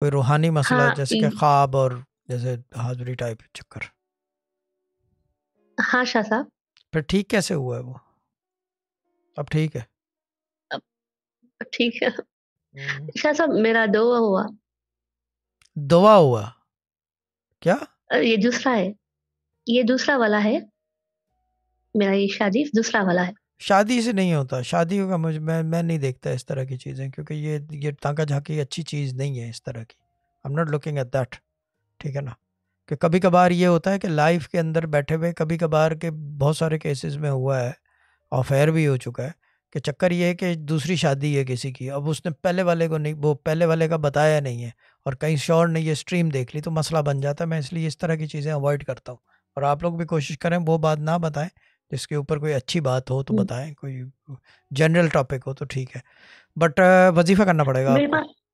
कोई रूहानी मसला हाँ, जैसे कि ख्वाब और जैसे हाजरी टाइप चक्कर हाँ शाह साहब फिर ठीक कैसे हुआ है वो अब ठीक है अब ठीक है हम्म। शाह साहब मेरा दुआ हुआ दुआ हुआ क्या ये दूसरा है ये दूसरा वाला है मेरा ये शादी दूसरा वाला है शादी से नहीं होता शादी का मुझे मैं मैं नहीं देखता इस तरह की चीज़ें क्योंकि ये ये तांका झांकी अच्छी चीज़ नहीं है इस तरह की I am not looking at that ठीक है ना कि कभी कभार ये होता है कि लाइफ के अंदर बैठे हुए कभी कभार के बहुत सारे केसेस में हुआ है अफेयर भी हो चुका है कि चक्कर ये है कि दूसरी शादी है किसी की अब उसने पहले वाले को नहीं वो पहले वाले का बताया नहीं है और कहीं शोर ने ये स्ट्रीम देख ली तो मसला बन जाता है मैं इसलिए इस तरह की चीज़ें अवॉइड करता हूँ और आप लोग भी कोशिश करें वो बात ना बताएं जिसके ऊपर कोई अच्छी बात हो तो हम्म। बताएं कोई जनरल टॉपिक हो तो ठीक है बट वजीफा करना पड़ेगा आपको